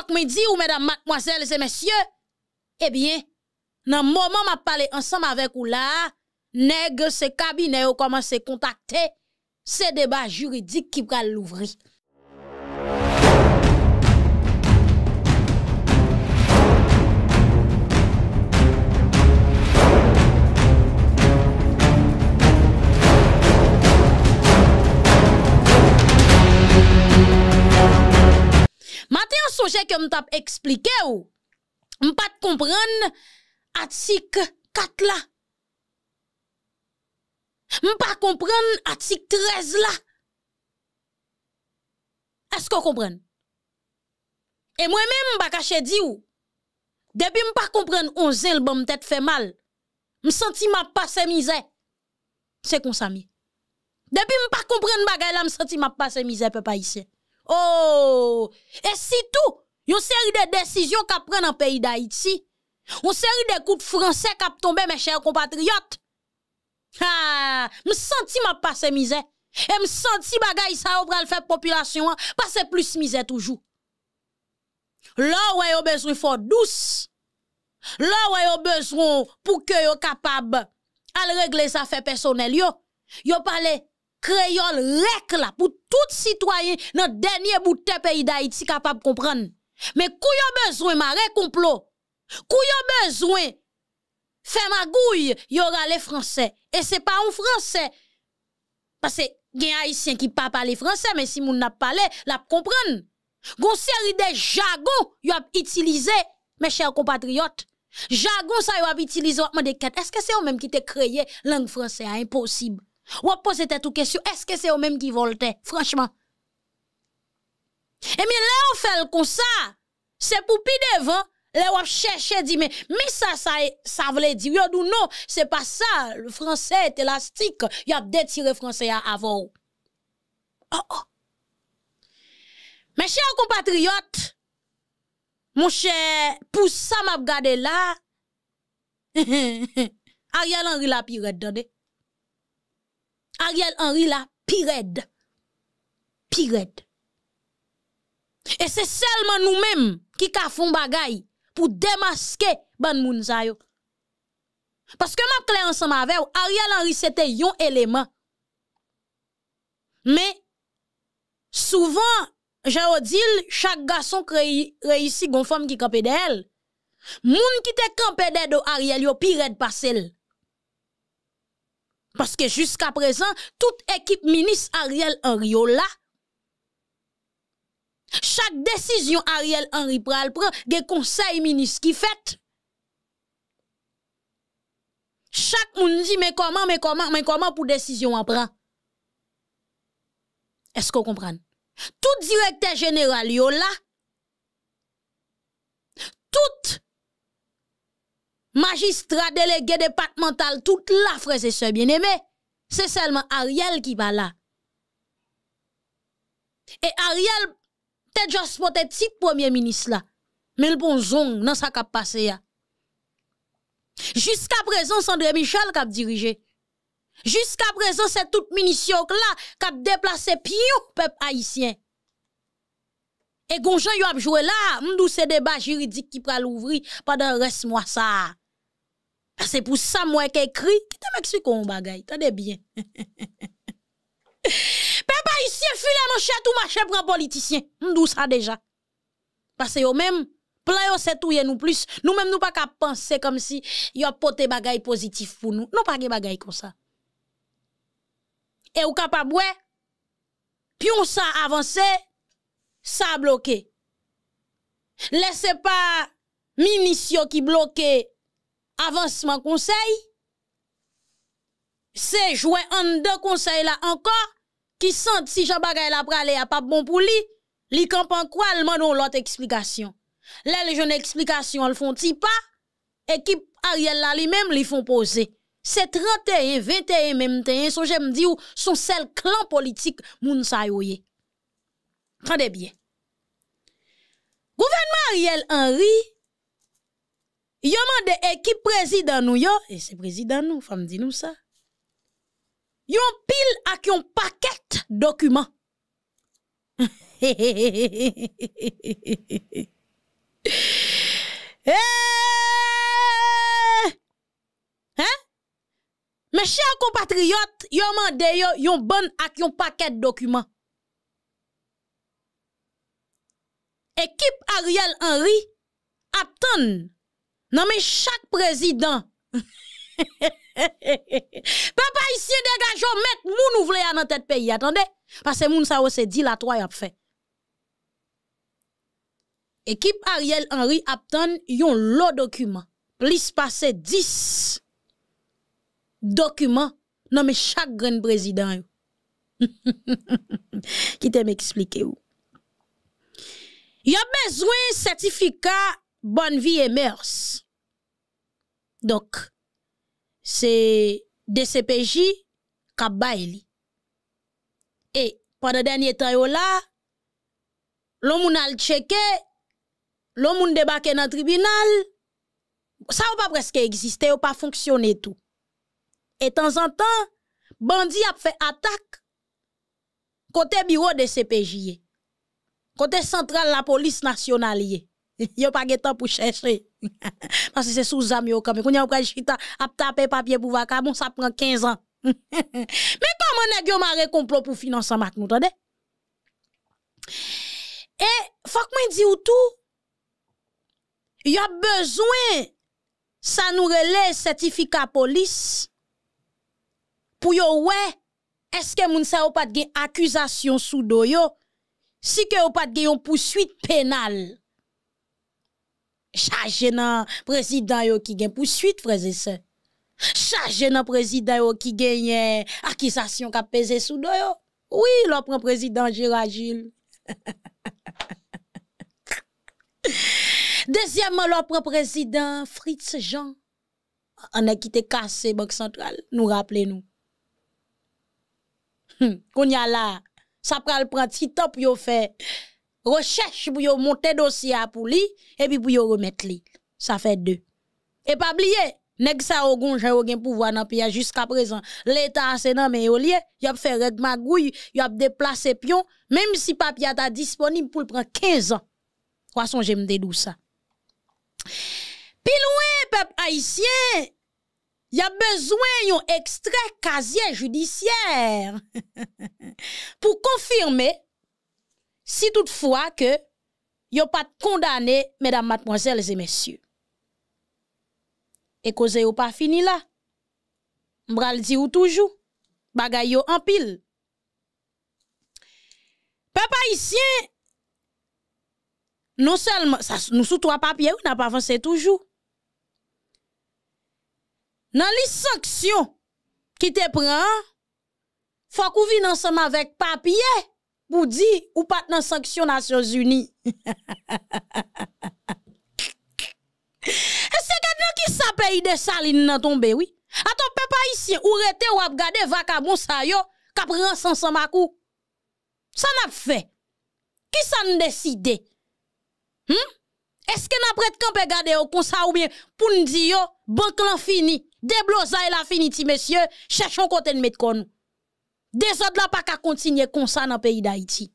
que ou, mesdames, mademoiselles et messieurs, eh bien, dans le moment ma parlé ensemble avec ou là, nèg ce cabinet ou commence contacter ces débat juridique qui va l'ouvrir. jè ke m tap eksplike ou, m pat kompren atik kat la, m pat kompren atik trez la, esko kompren? E mwen men m baka chè di ou, debi m pat kompren on zèl ban m tèt fè mal, m senti m ap pasè mizè, se kon sa mi. Depi m pat kompren bagay la, m senti m ap pasè mizè pe pa yè. Oh! Et si tout, une série de décisions qu'a prennent en pays d'Haïti, une série de coups de français qu'a tombé, mes chers compatriotes. Ah! Me senti m'a passe misère. Et me senti bagay ça au bral fait population, hein, passer plus misère toujours. Là où a besoin fort douce. Là où a besoin pour que yon capable à régler ça fait personnel yo. Yo créole rek règle pour tout citoyen dans dernier bout de pays d'Haïti capable de comprendre. Mais kou besoin maré complot. Kou besoin faire magouille, y aura les français et c'est pas un français parce que les haïtien qui pas les français mais si moun n'a parlé, la comprendre. Gon série de jargon y a utilisé mes chers compatriotes. Jargon ça y a utilisé, est-ce que c'est eux même qui te créé langue française impossible ou poser tête question, est-ce que c'est eux même qui voltaient Franchement. Et eh bien là, on fait le comme ça. C'est pour devant. Là, on cherche, dit, mais, ça, ça, ça voulait dire, yo, non, c'est pas ça. Le français est élastique. Il a détiré français avant. Oh, oh. Mes chers compatriotes, mon cher, pour ça m'a regardé là, Ariel Henry la pire dedans. Ariel Henry la pirède. Pirède. Et c'est seulement nous-mêmes qui ka font bagay pour démasquer ban moun sa yo. Parce que m'a clair ensemble avec Ariel Henry c'était yon élément. Mais souvent j'ai dit chaque garçon qui réussit gon femme qui campé d'elle. Moun qui te campé d'elle Ariel yo pirède pas celle. Parce que jusqu'à présent, toute équipe ministre Ariel Henry là, chaque décision Ariel Henry pral prend, des conseils ministre qui fait. Chaque monde dit mais comment mais comment mais comment pour décision en prend. Est-ce qu'on comprend Tout directeur général Yola, là tout magistrat délégué départemental, toute la frère et sœurs bien-aimé, c'est seulement Ariel qui va là. Et Ariel, t'es juste pour petit premier ministre là. Mais le bon zong dans ça cap passé Jusqu'à présent, André Michel qui a dirigé. Jusqu'à présent, c'est toute munition là qui a déplacé pion peuple haïtien. Et Gonjan yo a joué là, m'dou ce débat juridique qui pral ouvrir pendant reste mois ça. Ah, c'est pour ça, moi, qui écrit, qui te Mexico en bagaille. Tenez bien. Papa, ici, filet mon chat ou marché pour un politicien. Nous ça déjà. Parce que même, plein yo c'est tout nous plus. Nous même, nous pas qu'à penser comme si yo pote bagaille positif pour nous. Non, pas de bagaille comme ça. Et ou capable, ouais, pion ça avancé, ça bloqué. Laissez pas minicio qui bloquent Avancement conseil, c'est jouer en deux conseils là encore qui sentent si j'en bagay la prale a pas bon pou li, li kampan kwa Là, manon l'autre explication Le le jen pas, l font ti pa, Ariel la li même li fon pose. Se 31, 21, même 21, so j'aime di ou son seul clan politique moun sa yoye. Tande bien. Gouvernement Ariel Henry, Yo mande équipe eh, président nous yo, et eh, c'est président nous, femme dit nous ça. Yon pile ak yon paquet documents. Eh! Hein? Mes chers compatriotes, yo mande yo yon bon ak yon paquet document. Équipe Ariel Henry attend non mais chaque président Papa ici dégage mettre moun ouvle à dans tête pays attendez parce que moun ça c'est dilatoire a fait Équipe Ariel Henry Apton yon lot document plus passe 10 documents non mais chaque grand président qui t'aime expliquer ou y a besoin certificat bonne vie et mœurs donc, c'est DCPJ qui a Et pendant dernier temps, là, l'homme a checké, l'homme a débarqué dans le tribunal, ça n'a pas presque existé, ou pas fonctionné tout. Et de temps en temps, bandits a fait attaque côté bureau de CPJ, côté central la police nationale a pas de temps pour chercher. Parce que c'est sous amis quand même. Quand on a chita, a taper papier pour vaca, bon ça prend 15 ans. Mais comment nèg yo maré complot pour financer ma nous tande? Et faut que moi ou tout y a besoin ça nous relève certificat police pour yo ouais est-ce que moun sa ou pas de accusation sous do yo si que ou pas de poursuite pénale chargé le président qui gagne poursuite frère et sœurs chargé le président qui gagne accusation qui pèse sous do oui le prend président Giragil deuxièmement le président Fritz Jean on a quitté cassé banque centrale nous rappelez nous hum, qu'on y a là ça prend le temps pour fait recherche pour yon monter dossier pour lui et puis pour yon remettre lui. Ça fait deux. Et pas oublier, nèg sa au gon gen pouvoir dans pays jusqu'à présent. L'état c'est nan mais au lieu, y a fait règle magouille, y a déplacé pion même si papier ta disponible pour prendre 15 ans. quoi son j'aime dou ça. Puis loin peuple haïtien, y a besoin yon extrait casier judiciaire pour confirmer si toutefois que yo pas condamné, mesdames, mademoiselles et messieurs. Et cause yon pas fini là. M'bral di ou toujours, bagay en pile. Papa ici non seulement, ça, nous sous trois papiers, nous n'a pas avancé toujours. Dans les sanctions qui te prend, faut qu'on vienne ensemble avec papier pour dire ou pas dans sanction Nations Unies. C'est quelqu'un qui pays de Saline, dans tombé, oui. Attends, peuple haïtien, ou rete ou ap gade vacabon sa yo, kap rans ensemble à coup. Ça n'a fait. Qui ça décidé? Hmm? Est-ce que n'a prête camp gade au ça, ou bien pour nous dire yo, banque l'an fini, déblosa la fini, messieurs, cherchons côté de mettre con autres n'ont pas qu'à continuer comme ça dans le pays d'Haïti.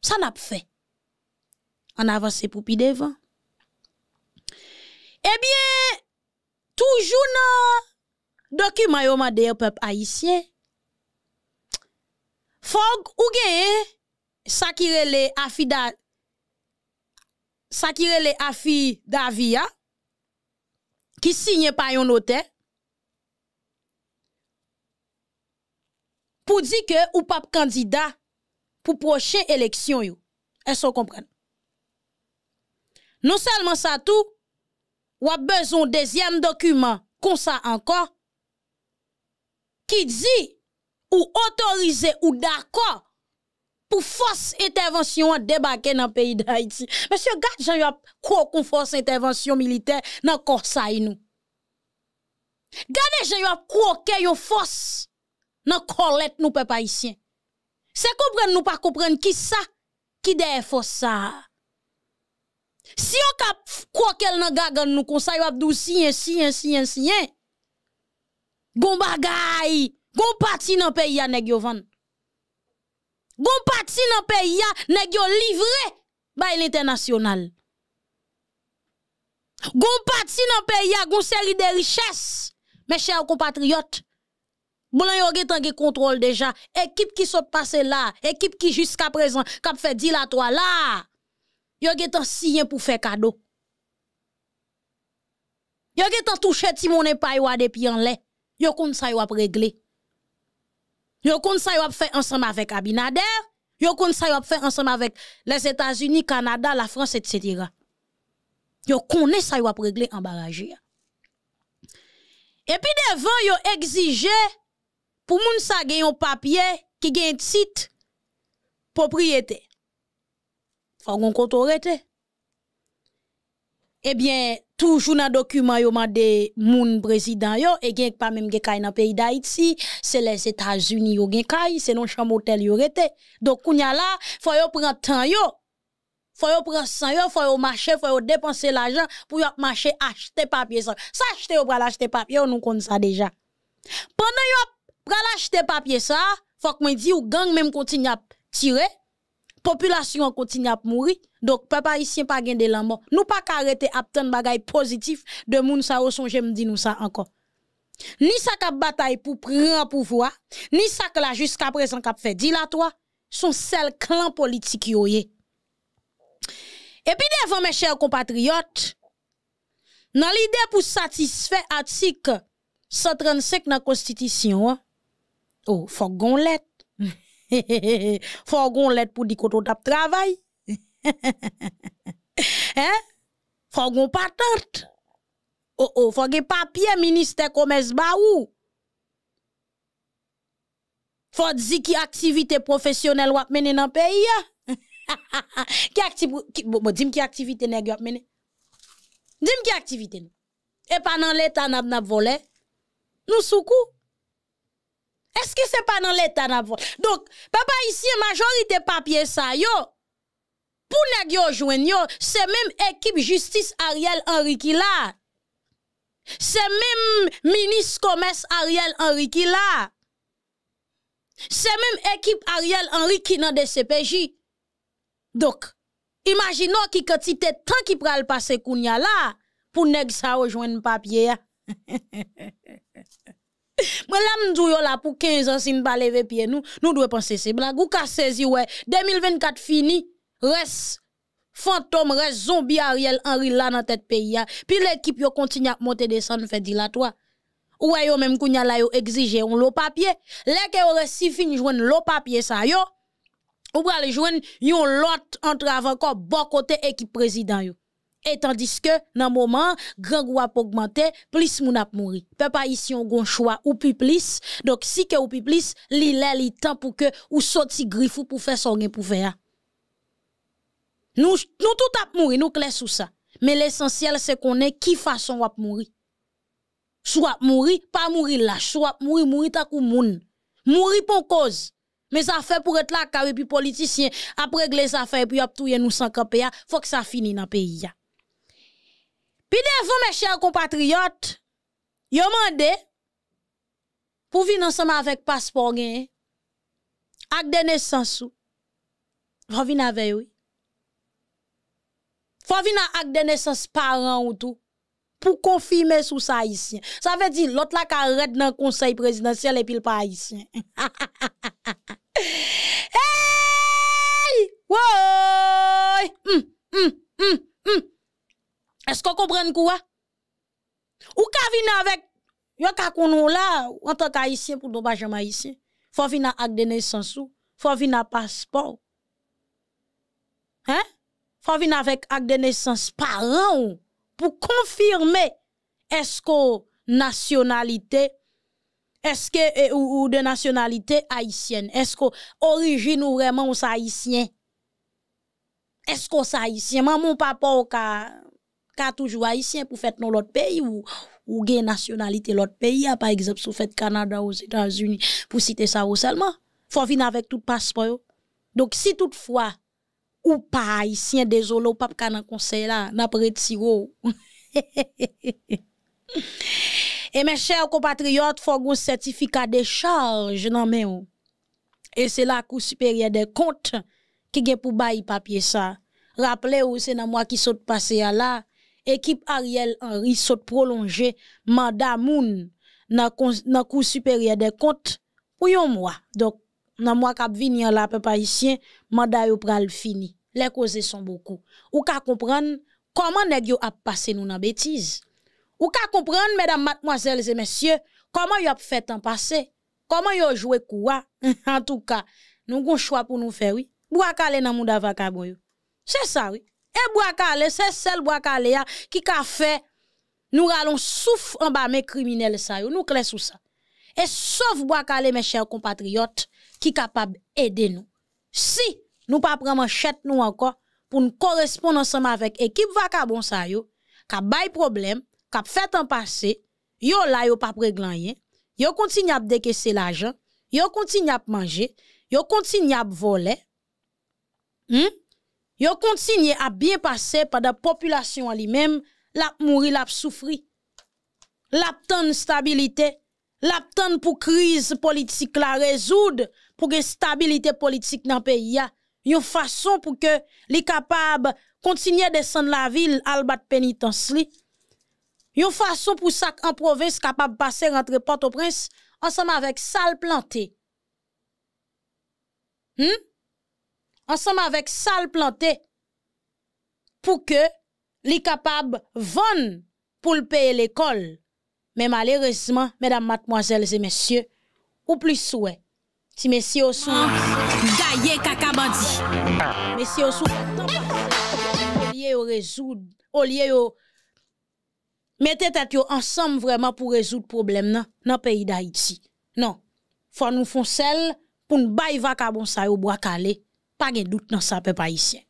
Ça n'a pas fait. On avance pour pi devant. Eh bien, toujours dans le document de peuple haïtien, Fog ou gagne, ça qui rele qui rele Afida hein, qui signe par un notaire, pour dire que ou pas candidat pour prochaine élection yo. Est-ce vous comprend? Non seulement ça tout, ou a besoin deuxième document comme ça encore qui dit ou autorise ou d'accord pour force intervention débarquer dans le pays d'Haïti. Monsieur j'en quoi qu'on force intervention militaire dans corps ça nous. Gardez j'en quoi qu'on force nan kolèt nou pe païsien. Se kompren nou pa kompren ki sa, ki de e Si yon kap krokel nan gagan nou konsay wap dou siyen, siyen, siyen, siyen, gon bagay, gon pati nan peyi ya neg yo van. Gon pati nan peyi ya neg yo livre bay l'international. Gon pati nan pays ya gon seri de richesses. Mes chers compatriotes, Boulan yo gen tan contrôle déjà. Équipe qui sont passé là, équipe qui jusqu'à présent k'ap fait dilatoire là. Yo gen tan siyen pour faire cadeau. Yo gen tan touche ti monnaie pa yo pieds en lait. Yo kon sa yo ap régler. Yo kon sa yo ap fait ensemble avec Abinader, yo kon sa yo ap fait ensemble avec les États-Unis, Canada, la France etc. Yo connaît ça yo ap régler barrage. Et puis devant yo exigé... Pour moun sa gen yon papier qui gen titre propriété. Faut qu'on autorité. Eh bien, toujours dans document yon mandé moun président yon, et gen pas même gen kay dans pays d'Haïti, c'est les États-Unis yon gen kay, c'est non chambre hôtel yo rete. Donc kounya là, faut yon prendre temps yon. faut yon prendre sang il faut marcher, marcher, faut dépenser l'argent pour marcher acheter papier ça. acheter yo pour acheter papier, on nous connaît ça déjà. Pendant yon pour acheter papier ça, faut que moi dise ou gang même continue à tirer, population continue à mourir. Donc ne haïtien pas gain de l'amour. Nous pas arrêter à obtenir choses positif de moun ça au me nous ça encore. Ni ça cap bataille pour prendre pouvoir, ni ça que là jusqu'à présent k'ap fait dilatoire, son seul clan politique Et puis devant mes chers compatriotes, dans l'idée pour satisfaire article 135 dans la constitution, Ou, oh, fok goun let. Fok goun let pou di koto dap travay. Fok goun patat. Ou, oh, ou, oh, fok gen papye minister komez ba ou. Fok ziki aktivite profesyonel wap mene nan peyi ya. Bo, bo, dim ki aktivite ne gyo wap mene. Dim ki aktivite ne. E panan let anap nap vole. Nou soukou. Eske se pa nan letan avon? Dok, papa, isi e majorite papye sa yo. Pou neg yo jwen yo, se men ekip justice Ariel Henrique la. Se men minis komes Ariel Henrique la. Se men ekip Ariel Henrique nan de CPJ. Dok, imagino ki keti te tanki pral pase kounya la. Pou neg sa yo jwen papye ya. Mais là, mdou yo là pour 15 ans si pas lever pied nous, nous doit penser c'est blague ou ka saisi ouais 2024 fini, reste fantôme, reste zombie Ariel Henry là dans tête pays Puis l'équipe yo continue à monter descendre fait dilatoire. Ouais yo même kounya la yo exige un l'eau papier. Lèk yo fini fin joindre l'eau papier ça yo. Ou pral joindre yon lot entre avant encore bon côté équipe président yo. Et tandis que, nan moment, grand goua augmenter, plus moun ap mouri. ici on un choix ou pi plus. Donc, si que ou pi plus, li lè li tan pou que ou sorti griffou pour faire son gen faire. Nous, nous tout ap nous clés sur ça. Mais l'essentiel, c'est qu'on est qui façon mourir. Soit mourir pas mourir là. Soit mourir mourir ta les moun. Mourir pour cause. Mais ça fait pour être là, car puis politicien, après régler ça puis après tout, nous sans campé, ah, faut que ça finisse dans le pays. Ah. Puis devant mes chers compatriotes, yo mande pour venir ensemble avec passeport gen ak de naissance ou, faut venir avec oui. Faut venir acte de naissance parent ou tout pour confirmer sous ça haïtien. Ça veut dire l'autre là qui red dans le conseil présidentiel et puis le pas haïtien. hey! Wow! Mm, mm, mm, mm. Est-ce qu'on comprend quoi Ou ka vina avec yo ka konou la en tant qu'haïtien pour nos bajama haïtien. Faut vina acte de naissance ou faut vina passeport. Hein Faut venir avec acte de naissance parent ou pour confirmer est-ce que nationalité est-ce que eh, ou, de nationalité haïtienne est-ce que origine ou vraiment ou haïtien est-ce que ça haïtien maman ou papa ou ka ka toujou haïtien pou fèt non l'autre pays ou, ou gen nationalité l'autre pays a, par exemple, sou fèt Canada ou états unis pour citer ça ou seulement faut venir avec tout passeport yo. donc si toutefois ou pas haïtien, désolé pap ka nan konsey la, nan pret si mes e mes chers compatriotes fò goun de charge nan men ou. et c'est la Cour supérieure des comptes qui gen pou bayi papier ça Rappele ou se nan qui ki saute à ya la, équipe Ariel Henry saute prolonger mandat moun dans cour supérieur des comptes pour yon moi Donc nan mois venu la peuple haïtien, mandat yo pral fini. Les causes sont beaucoup. Ou ka comprendre comment nèg yo a passé nous la bêtise. Ou ka comprendre mesdames mademoiselles et messieurs comment yo a fait en passé, comment yo joué quoi. en tout cas, nous un choix pour nous faire oui. Bois C'est ça oui. Et bois c'est seul bois qui a fait nous allons souffre en bas mes criminels ça. Nous clés sous ça. Et sauf bois mes chers compatriotes qui capable d'aider nous. Si nous pas prendre manchette nous encore pour nous correspondre ensemble avec équipe vacabon ça qui a bail problème, qui a fait en passé, yo là yo pas prendre rien. Yo continue à décaisser l'argent, yo continue à manger, yo continue à voler. Hmm? Yo kontinye à bien passer par la population an li souffrir, la mouri, la soufri. la pour la la politique, pou crise résoudre la rezoud, pou le pays. pays nan peyi une façon pour que capables li continuer à descendre la ville, vil al bat penitans li. Yon pour pou province province capable de passer entre Port-au-Prince ensemble avec sal planté. Hmm? ensemble avec salle planté pour que les capable vendre pour payer l'école. Mais malheureusement, mesdames, mademoiselles et messieurs, ou plus souhait, si messieurs ah, au Gaillé kakabandi Messieurs au résoudre, au lieu Mettez ensemble vraiment pour résoudre le problème dans le pays d'Haïti. Non. Faut nous faire celle pour nous bailler vacabon au bois calé. pa gen lout nan sape paisye.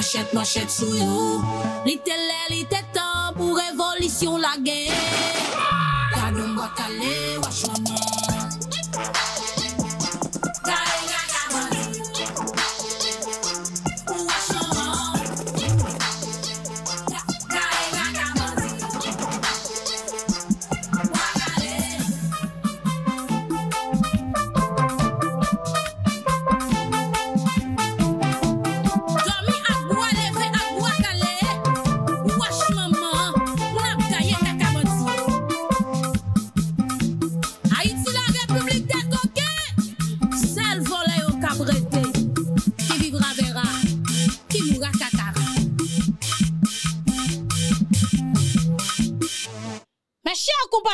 Maset, maset, sou yo Litele, litele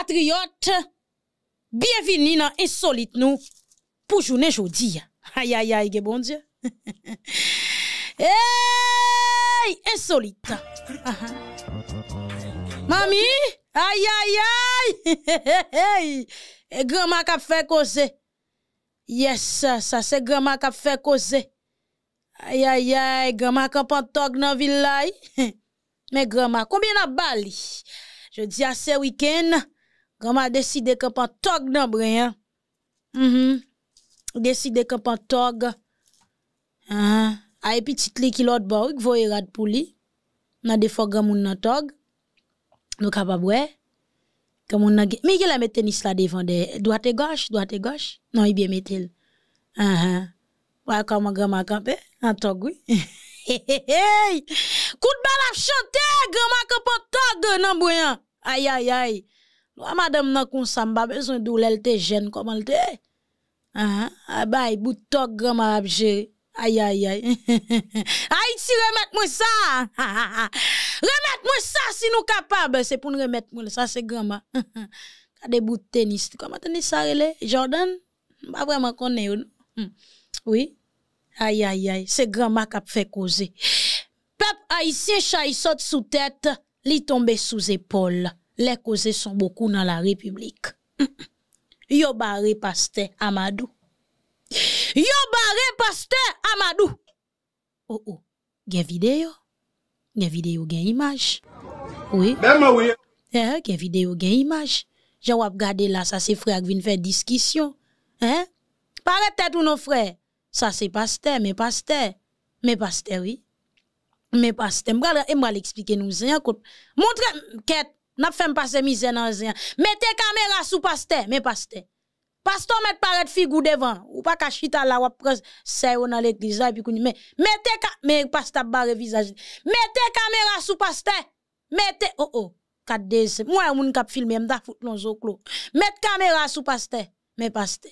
compatriotes, bienvenue dans Insolite nous pour journée aujourd'hui. Aïe aïe aïe, bon Dieu. hey, insolite. Uh-huh. Mami, aïe aïe aïe. Et grand-mère qui a fait causer. Yes, ça c'est grand-mère qui a fait causer. Aïe aïe aïe, grand-mère qui a pantoc dans ville Mais grand-mère, combien de bali? Je dis à ce week-end, Grand-mère Grandma décidé que pas tog dans brin. Mhm. Décidé que pas tog. Ah, hein. ay petit li ki l'autre bord, ki voye rad pour li. Nan des fois grand moun nan tog. Nou capable ouais. Comme on a Mais il a mis tennis là devant des droite et gauche, droite et gauche. Non, il bien mettre. Ah uh-huh. ah. Ouais, comment grand-mère campé en tog oui. Hey, hey, hey. Coup de balle à chanter, grand-mère campé tog dans brin. Hein. Aïe aïe aïe. Lwa madèm nan kon san, ba bezon doulè lte jèn komal te. Ha, ba, boutok grandma apje. Ay, ay, ay. Ay, ti remèt mwen sa. Remèt mwen sa si nou kapabè. Se pou nou remèt mwen sa, se grandma. Kade boutenist. Kama teni sa rele, Jordan? Ba vreman konè ou. Hmm. Oui. Ay, ay, ay. Se grandma kap fè koze. Pep ay se chay sote sou tèt, li tombe sou zépol. les causés sont beaucoup dans la République. Yo barré pasteur Amadou. Yo barré pasteur Amadou. Oh oh, gen vidéo. Gen vidéo, gen image. Oui. Ben oui. Eh, eh, gen vidéo, gen image. Je wap gade là, ça c'est frère qui vient faire discussion. Hein? Pare tête ou nos frères. Ça c'est pasteur, mais pasteur. Mais pasteur, oui. Mais pasteur, moi m'bral expliquer nous. Montre, quête, N'a fait me passer misère dans rien. Mettez oh, oh, caméra sous pasteur, mais pasteur. Pasteur met paraître figou devant ou pas ka chita là ou presse c'est dans l'église et puis mais mettez mais barre visage. Mettez caméra sous pasteur. Mettez oh oh 4 Moi moun k'ap filmer m'ta fout non zo clos. Mettez caméra sous pasteur, mais pasteur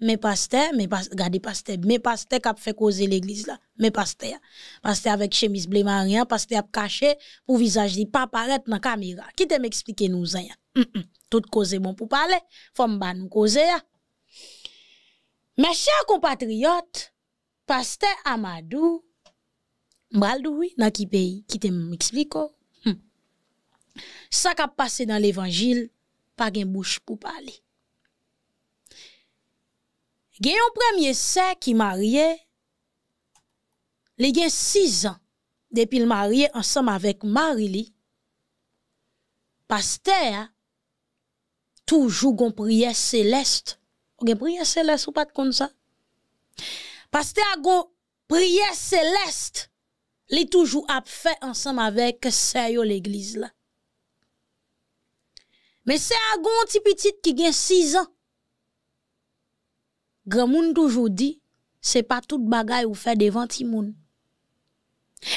mes pasteurs, mes pasteurs, pasteurs, mes pasteurs qui fait causer l'église là, mes pasteurs. Pasteur avec chemise bleu marin, pasteur caché pour visage ne pas paraître dans la caméra. Qui te m'explique nous hein? Tout cause bon pour parler, faut m'ba nous causer hein? Mes chers compatriotes, pasteur Amadou oui dans qui pays qui te m'explique oh? hmm. Ça qui a passé dans l'évangile, pas de bouche pour parler. Gen premier sœur qui marié, les gen six ans depuis le marié ensemble avec Marily. Pasteur toujours gon prière céleste. Ou prière céleste ou pas de comme ça. Pasteur gon prière céleste. est toujours à fait ensemble avec sœur l'église là. Mais c'est un petit petit qui gagne six ans. Grand monde toujours dit, c'est pas toute bagaille ou fait devant Timoun.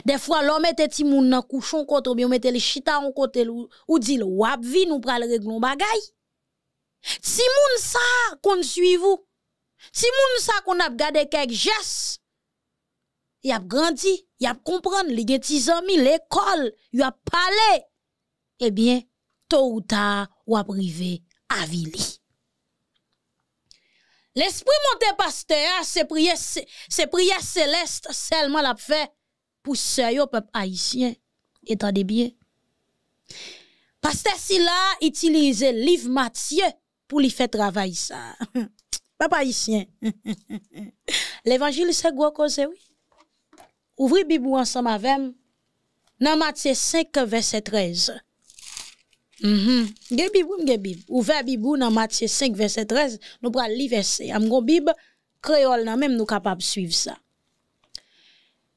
Des fois, l'homme était Timoun dans couchon contre ou bien mettait le chita en côté, ou, ou dit, wap vi, nous pral réglons bagaille. moun ça, qu'on suit vous. moun ça, qu'on a gardé quelques gestes. Il a grandi, il a compris il a amis, l'école, il a parlé. Eh bien, tôt ou tard, ou a privé, à Vili. L'esprit monte pasteur, c'est prier, c'est céleste seulement l'a fait pour yo peuple haïtien. des bien. Pasteur Silla là utilise livre Matthieu pour lui faire travail ça. Papa haïtien. L'évangile c'est quoi, cause oui. Ouvrez Bibou ensemble avec Dans Matthieu 5 verset 13. Mm -hmm. Gebibou, bib ou bibou nan Matthieu 5 verset 13, nous pral li verset. Am gon bib, créole, nan ça. nou kapab suivre ça.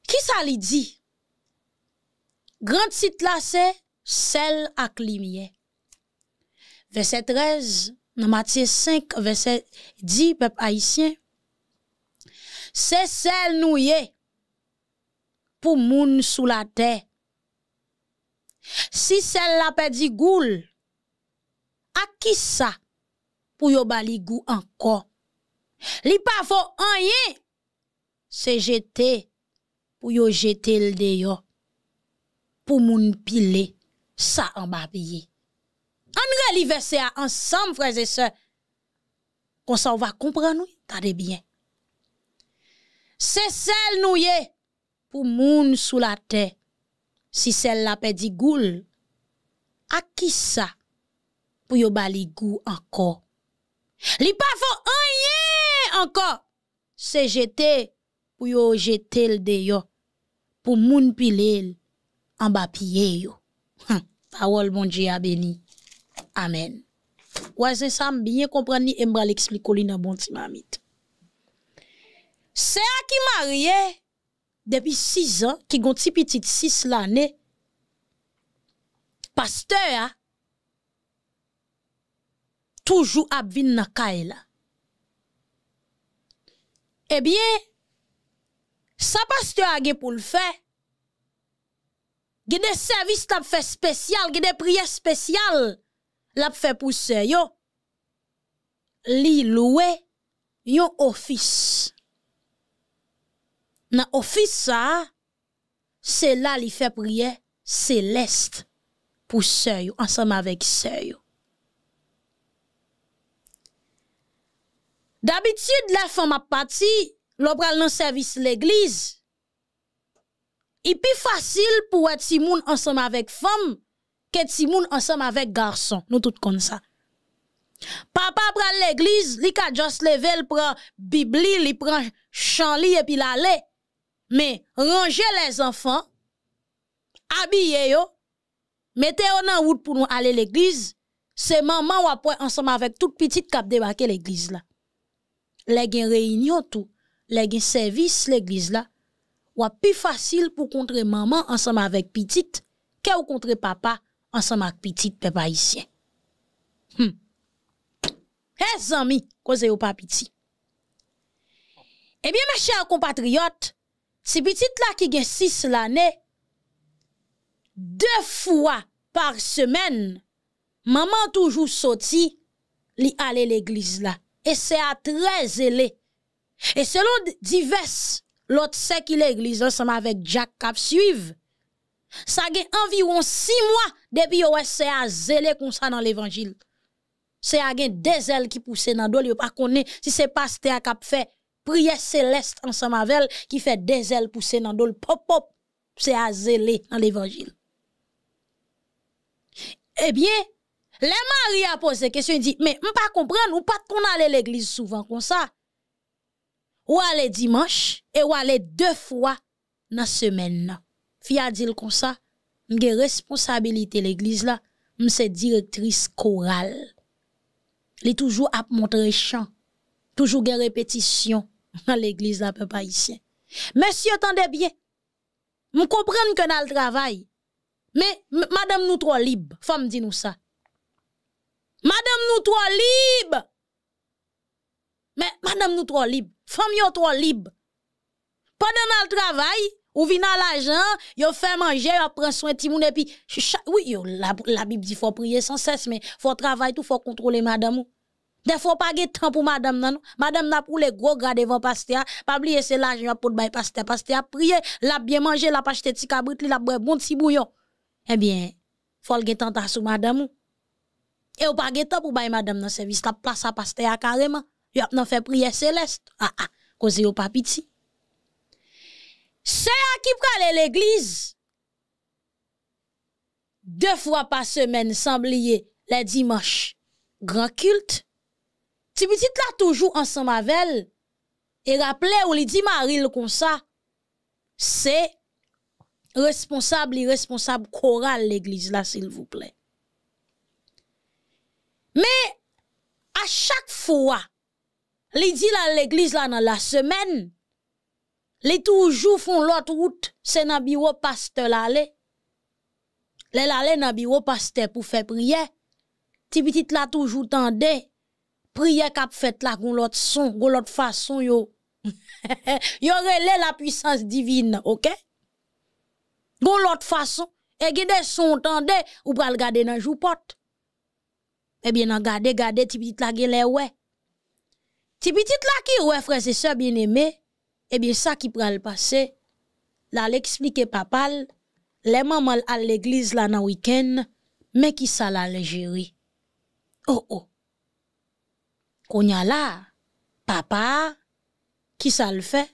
Qui sa li di? Grand site la c'est sel à climier. Verset 13, dans Matthieu 5 verset 10, peuple haïtien. C'est sel nou pour pou moun sou la terre. Si celle la perdit à goul, ça? ça ça pour encore? bali gou Li pa pour anye, se jete Pour yo jete deyo, Pour moun pile sa en An relive se à ensemble, frères et sœurs. Qu'on s'en va nous, t'as tade bien. C'est celle nous pour moun sous la terre si celle-là perdit goul, à qui ça pour yo bali gou encore? Li pa faut yé encore C'est jete pour yo jete le Pour moun pile en yo. Hum, Parole bon Dieu a béni. Amen. Wè se ça, bien comprendre et bon ti mamit. C'est à qui marié? Depi 6 an, ki gon ti pitit 6 l'anè, pasteur a, toujou ap vin na kae la. Ebyen, sa pasteur a ge pou l'fe, ge de servis la pfe spesyal, ge de priye spesyal, la pfe pou se yo, li loue yo ofis. Na ofisa, se la li fe priye seleste pou seyo, ansem avèk seyo. D'abitid la fèm apati, lo pral nan servis l'egliz, i pi fasil pou wè ti moun ansem avèk fèm, ke ti moun ansem avèk garson, nou tout kon sa. Papa pral l'egliz, li ka just level pral bibli, li pral chanli epi lalè, Mais ranger les enfants, habiller, yo, mettez en route pour nous aller à l'église, c'est maman wapwe ensemble avec toute petite kap débarquer l'église la. les gen réunion tout, les gen service l'église là, Ou plus facile pour contrer maman ensemble avec petite que ou kontre papa ensemble avec petite papa ici. Hmm. Eh Hmm. He zami, pas yo petit? Eh bien, mes chers compatriotes, si petit là qui ont 6 l'année, deux fois par semaine, maman toujours sorti, li aller l'église là. Et c'est à 13 zélé. Et selon diverses, l'autre c'est qu'il l'église ensemble avec Jack Cap suive. Ça a environ six mois depuis que c'est à zélé comme ça dans l'évangile. C'est à des ailes qui pousse dans le c'est pas ce si c'est pasteur qui a fait prière céleste ensemble avec elle qui fait des ailes pousser dans le pop pop c'est à dans l'évangile eh bien les mari a posé question dit mais on pas comprendre ou pas qu'on aller l'église souvent comme ça ou aller dimanche et ou aller deux fois dans semaine fi a dit comme ça une responsabilité l'église là c'est directrice chorale est toujours à montrer chant Toujours des répétitions dans l'église d'un peuple haïtien. Monsieur, attendez bien. Nous comprenons que dans le travail. Mais madame nous trois libre. Femme dit nous ça. Madame nous trois libre. Mais madame nous trois libre. Femme nous trop libre. Pendant le travail, ou vin à l'argent, yo fait manger, yo prend soin de et puis oui la, Bible dit faut prier sans cesse mais faut travailler tout faut contrôler madame. Des fois, pas de temps pour madame, nan. Madame n'a pour les gros gars devant pasteur. Pas oublier, c'est l'argent pour le pasteur. Pasteur a prié, l'a bien mangé, l'a pas acheté petit cabrit, l'a bon petit bouillon. Eh bien, faut le temps sous madame. Et ou pas de temps pour madame dans service. La place à pasteur carrément. Y'a a fait prière céleste. Ah ah, cause yo pas pitié. C'est à qui prale l'église. Deux fois par semaine, sans oublier les dimanches. Grand culte Ti la toujours ensemble avec elle. Et rappelez, on lui dit Maril comme ça. C'est responsable, irresponsable, chorale l'église là, s'il vous plaît. Mais à chaque fois, il dit l'église là dans la semaine, les toujours font l'autre route, c'est dans bureau pasteur là aller. Là aller dans bureau pasteur pour faire prier. Ti l'a là toujours tendait prière qu'a fait la gon l'autre son, gon l'autre façon yo. yo la puissance divine, OK? Gon l'autre façon et des son tande ou pral garder dans jou porte. Eh bien, nan gade, gade, ti petit la les ouais. Ti petit la ki ouais frères et sœurs bien aimé eh bien ça qui pral passer. Là l'expliquer papal, les mamans à l'église là dans week-end, mais qui ça l'Algérie. Oh oh qu'on y a là, papa, qui ça le fait?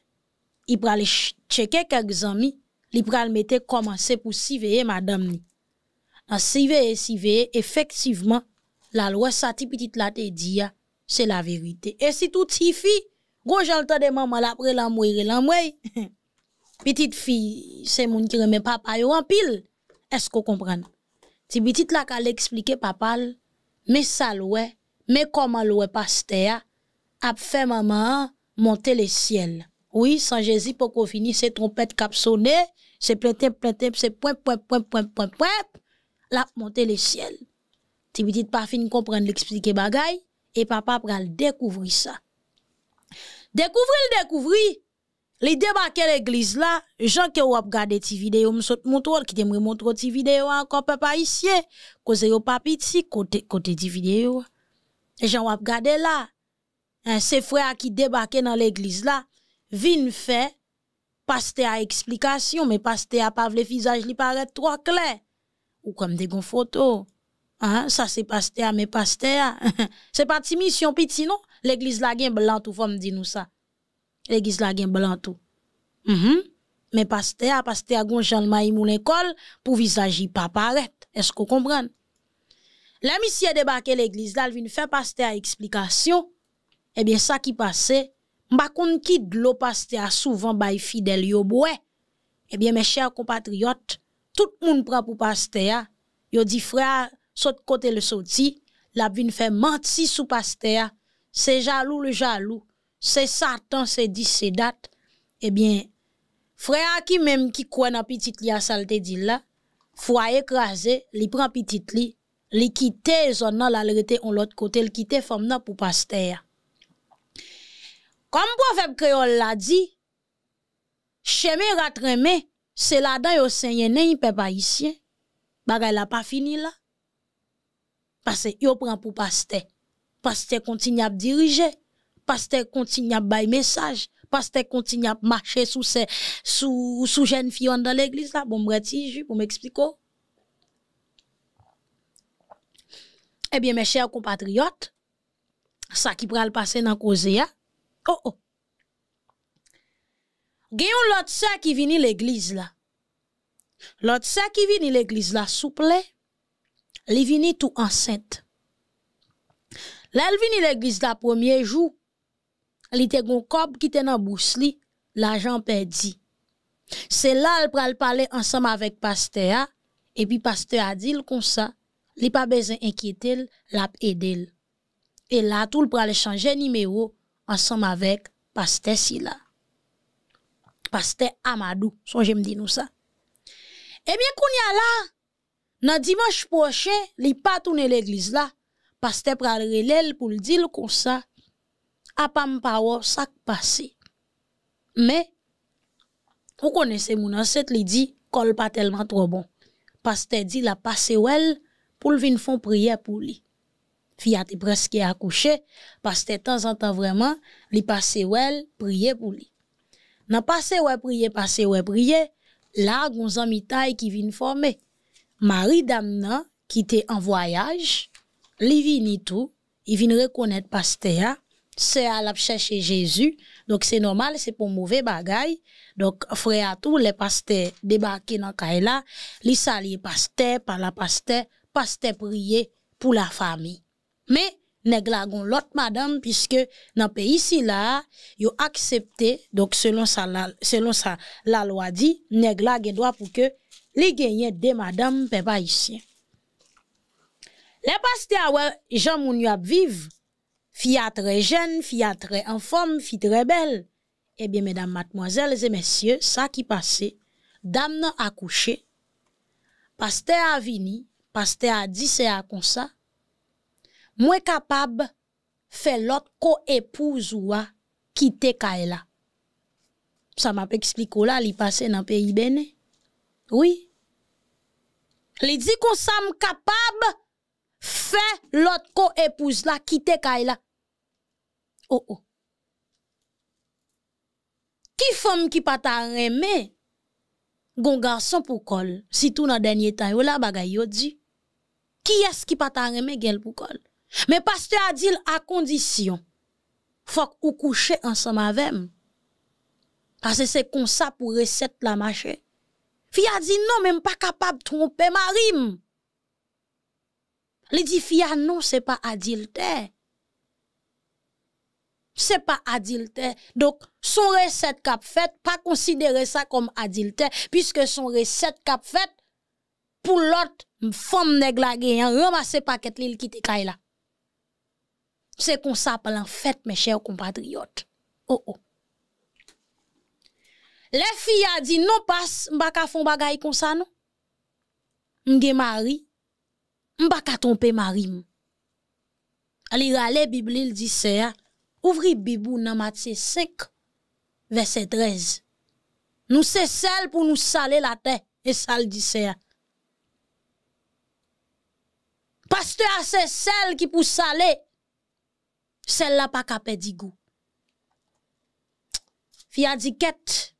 Il aller checker quelques amis, il pral mettre commencer pour surveiller madame ni. En surveiller, surveiller, effectivement, la loi sa ti petite la te dit, ah, c'est la vérité. Et si tout si fille, gros j'entends de maman après la mouille, la petite fille, c'est mon qui remet papa yo en pile. Est-ce qu'on comprend? Si petite la ka l'expliquer papa, mais ça l'ouè, mais comment le pasteur a fait maman monter le ciel? Oui, sans Jésus, pour qu'on finisse trompette trompettes cap sonné, c'est plein plein c'est point, point, point, point, point, point, la monter le ciel. Tu vous pas fin comprendre l'expliquer bagay, et papa pral découvrir ça. Découvrir le découvrir, les débarquer l'église là, gens qui ou regardé tes vidéos, me saute mon qui t'aimerait montrer ti vidéo encore, papa ici, cause yo papi ti, côté, côté vidéo. vidéo, les gens gade regarder là. Ces hein, frères qui débarquaient dans l'église là, vin fait, pasteur à explication, mais pasteur à pas le visage, li paraît trop clair. Ou comme des gon photo. Hein, ça c'est pasteur, mais pasteur. c'est pas mission petit, non? L'église la gen blanc tout, faut me dire nous ça. L'église la gen blanc tout. Mhm. Mais pasteur, pasteur gon Jean Maïmou l'école, pour visage pas paraître. Est-ce qu'on comprend? La est débarqué l'église là, il vient faire pasteur explication. Eh bien ça qui passait, m'pa konn ki l'eau pasteur souvent bay fidèle yo Eh bien mes chers compatriotes, tout le monde prend pour pasteur. Yo dit frère, saute côté le sorti, la vient faire menti sous pasteur. C'est jaloux le jaloux, c'est Satan, c'est dit c'est date. Eh bien frère qui même qui croit dans petite li a salte dit là, foi écrasé, li prend petite li les quitté à là on l'autre côté li quitté femme pour pasteur comme proverbe créole l'a dit chemin ratremé c'est là-dedans yo seigneur n'est pas ici. » bagay la pas fini là parce que yo prend pour pasteur pasteur continue à diriger pasteur continue à bailler message pasteur continue à marcher sous ses sous sous jeune dans l'église là bon bretige pour m'expliquer Eh bien, mes chers compatriotes, ça qui pral passer dans cause, hein? Oh oh. Gayon l'autre ça qui vini l'église là. L'autre ça qui vini l'église là souple, li vini tout enceinte. L'elle vini l'église la premier jour, li te gon cob qui te nan bouche li, l'argent perdu. C'est là elle pral parler ensemble avec pasteur hein? et puis pasteur a dit comme ça li pas besoin inquiéter, l'a aider. Et là, tout le pral changer numéro ensemble avec pasteur Sila Pasteur Amadou, son j'aime dire nous ça. Eh bien, a là, nan dimanche prochain, li pas tourner l'église là, pasteur pral relèl pour le dire comme ça, à pas parole ça passé. Mais, vous connaissez mon ancêtre, il dit, colle pas tellement trop bon. Pasteur dit, la passe ouel, pour le venir font prière pour lui. Fille est presque accouchée parce que de temps en temps vraiment, il passait elle prier pour lui. N'a passé ouais prier, passé elle, prier, là un ami qui vient former. Marie Damna qui était en voyage, li vini tout, il vient reconnaître pasteur c'est à la chercher Jésus. Donc c'est normal, c'est pour mauvais bagaille, Donc frère à tout les pasteurs débarqués dans là. li salit pasteur par la pasteur pasteur prier pour la famille. Mais nèg la l'autre madame puisque dans pays ici là, yo accepté donc selon ça la, selon ça la loi dit nèg la droit pour que li gagne de madame pas ici. Les pasteurs ouais, j'en moun yo vive, fille très jeune, fille très en forme, fille très belle. Eh bien, mesdames, mademoiselles et messieurs, ça qui passait, dame n'a accouché, pasteur a vini, Pasteur a dit c'est à comme ça. Moins capable faire l'autre co-épouse ou à quitter Kaela. Ça m'a expliqué oh là, il passait dans le pays Bénin. Oui. Il dit qu'on sommes capable faire l'autre co-épouse là quitter Kaela. Oh oh. Qui femme qui pas t'a aimé? gon garçon pour col. si tout dernier temps, tan oh là la bagay yo dit qui est-ce qui pas ta mais pou Mais pasteur a dit à condition, faut ou coucher ensemble avec. Parce que c'est comme ça pour recette la marche. Fia a dit non, même pas capable de tromper ma rime. Elle dit, fille non, c'est pas adultère. C'est pas adultère. Donc, son recette a fait, pas considérer ça comme adultère, puisque son recette a fait, pour l'autre femme nèg la hein, ramasser paquet l'il qui kay là c'est qu'on s'appelle en fait mes chers compatriotes oh oh les filles a dit non passe m'pa ka des bagay comme ça non Marie, mari m'pa ka tromper mari Ali rale Bible il dit c'est ouvri Bibou dans Matthieu 5 verset 13 nous c'est sel pour nous saler la terre et sal dit c'est Pasteur, c'est celle qui pour saler. Celle-là pas capé du goût. Fia dit quête.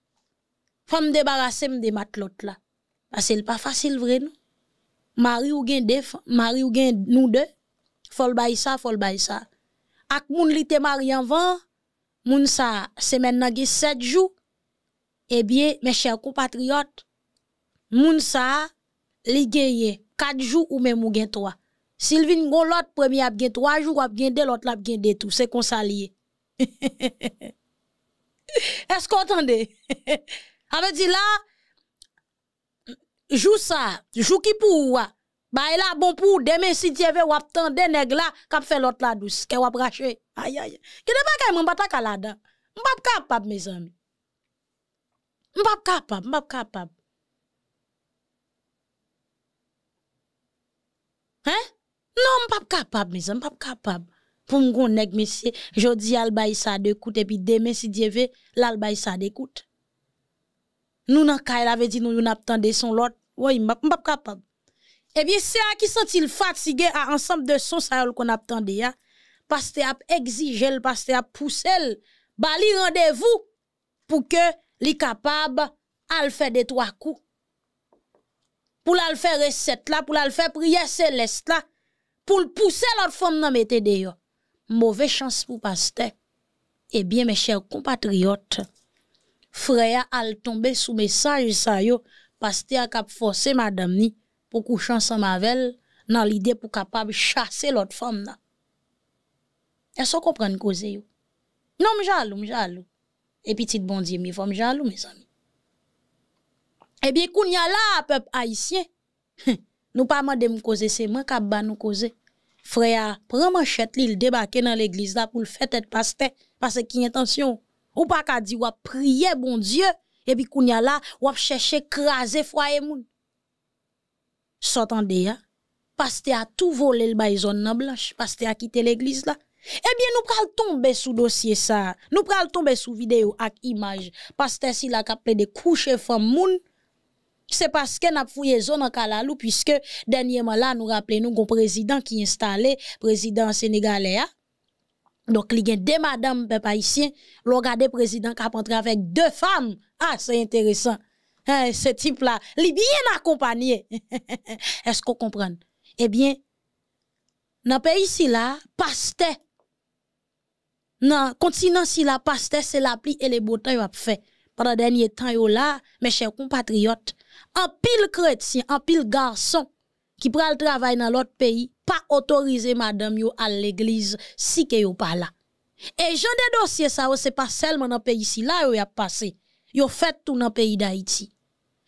Faut me débarrasser de matelot là. Parce que pas facile vrai non. Marie ou gen deux, Marie ou gen nous deux. Faut le ça, faut le ça. Ak moun li te mari avant, moun sa maintenant nan 7 jours. Eh bien, mes chers compatriotes, moun sa li 4 jours ou même ou gen 3. Silvin gon lot premye ap gen, 3 jou wap gen de, lot la ap gen de tou, se konsaliye. E sko otende? Awe di la, jou sa, jou ki pou ou a, ba e la bon pou ou, demen si diyeve wap tende neg la, kap fe lot la dou, se ke wap rache. Ki de ba kay mwen bata kalada? Mbap kap ap, me zanmi. Mbap kap ap, mbap kap ap. He? Non, pas capable, mes amis, pas capable. Pour mon nèg, monsieur, je dis Albaï ça d'écoute, et puis demain, si Dieu veut, l'albaïsade ça d'écoute. Nous, dans le cas, avait dit, nous, nous attendons son lot. Oui, je pas capable. Eh bien, c'est à qui sont ils fatigués à ensemble de son saoul qu'on attendait, hein? Parce que a exige le parce a ap pousse le. Bali rendez-vous pour que li capable de faire des trois coups. Pour la faire recette là, pour la faire prière céleste là pour pousser l'autre femme dans mettre dehors. Mauvaise chance pour pasteur. Eh bien, mes chers compatriotes, frère a tombé sous message ça yo, pasteur a forcé madame ni pour coucher ensemble avec dans l'idée pour capable chasser l'autre femme là. Est-ce qu'on comprend cause yo? Non, suis jaloux. Et petit bon Dieu, je femme jaloux mes amis. Eh bien, a là peuple haïtien. Nous pas de nous causer, c'est moi qui va nous causer. Frère, prends manchette, il débarque dans l'église là pour le faire être pasteur parce qu'il intention. Ou pas qu'a dit ou prier bon Dieu et puis qu'on y a là ou a chercher craser Sort en S'entendez là hein? Pasteur a tout volé le bail zone blanche, pasteur a quitté l'église là. Eh bien, nous pral tomber sous dossier ça. Nous pral tomber sous vidéo avec image. Pasteur si la kaple de coucher femme moun c'est parce que a fouillé zone en Kalalou puisque dernièrement là nous rappelons nous un président qui installé président sénégalais hein. donc il y a deux madame peuple haïtien regardez président qui entré avec deux femmes ah c'est intéressant hein, ce type là il bien accompagné est-ce qu'on comprend eh bien dans pays ici là pasteur dans continent si la pasteur c'est la l'appli et les beaux temps a fait pendant dernier temps là mes chers compatriotes en pile chrétien, un pile garçon qui prend le travail dans l'autre pays, pas autorisé madame yo à l'église si que yo pas là. Et j'en des dossiers, ça, c'est pas seulement dans pays ici là yo y a passé. Yo fait tout dans pays d'Haïti.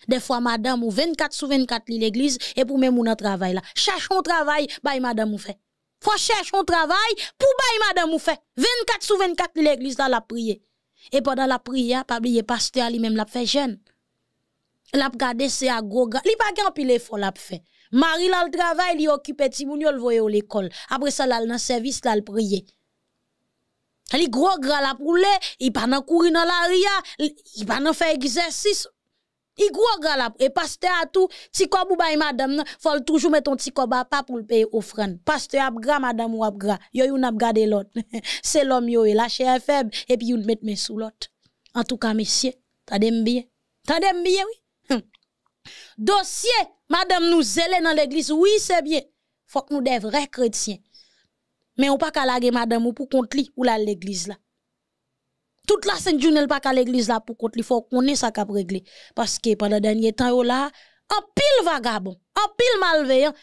Des fois madame ou 24 sur 24 l'église et pour même un travail là. Cherchons travail, bay madame ou fait. Faut chercher un travail pour bay madame ou fait. 24 sur 24 l'église dans la prier. Et pendant la prière, pas oublier pasteur lui-même l'a fait jeune l'a c'est à goga il pas gen pile fort l'a fait Marie l'al travail il occupé ti moun yo le l'école après ça l'al dans service l'al prier li gros gras la poule il n'a pas courir dans la ria il pa nan faire exercice il gros gras la et pasteur à tout ti ko madame faut toujours mettre ton petit ko pour le pour payer offrande pasteur a madame ou abgra gras yo a l'autre c'est l'homme yo e la chair faible et puis yo met mes sous l'autre en tout cas messieurs t'adem bien t'adem bien oui dossier, madame nous zele dans l'église, oui c'est bien, faut que nous des vrais chrétiens. Mais pas pas kalage madame ou pour contre ou là l'église la. Tout la ne jounel pas l'église l'église là pour kont faut fok ait sa parce que pendant le dernier temps on là, en pile vagabond, en pile malveillant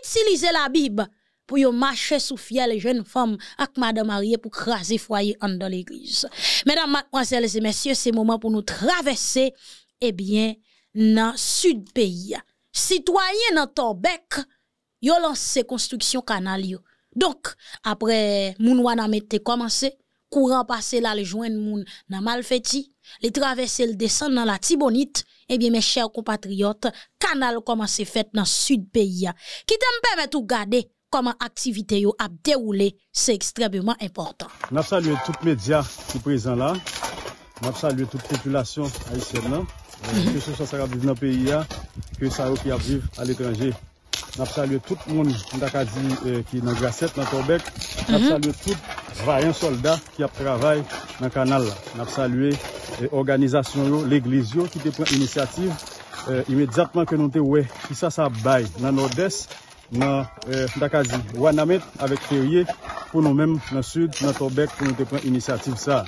utiliser la Bible pour marcher sous sou les jeunes femmes avec madame Marie pour craser foyer en l'église. l'église Mesdames, mademoiselles et messieurs, c'est moment pour nous traverser eh bien, le sud pays Citoyen dans Torbek, yo lanse construction donc yo. Donk, apre moun commencé, mette courant courant passé là le qui moun mal fait les traverser le descend dans la tibonite Eh bien mes chers compatriotes, canal faire fait le sud pays, qui qui te permettre ou regarder comment activité yo a déroulé, c'est extrêmement important. Nous saluons tous les médias qui sont présents là. Nous saluons toute la population haïtienne Ke sou sa sarabiv nan peyi ya, ke sa yo ki abiv al etranje. Nap salye tout moun nda kazi ki nan Graset, nan Torbek, nap mhm. salye tout vayen soldat ki ap travay nan kanal la. Nap salye euh, organizasyon yo, legliz yo ki te pren inisiyatif euh, imedjatman ke nou te we. Ki sa sa bay nan Odès, nan euh, nda kazi Wanamet, avek terye pou nou menm nan Sud, nan Torbek, pou nou te pren inisiyatif sa.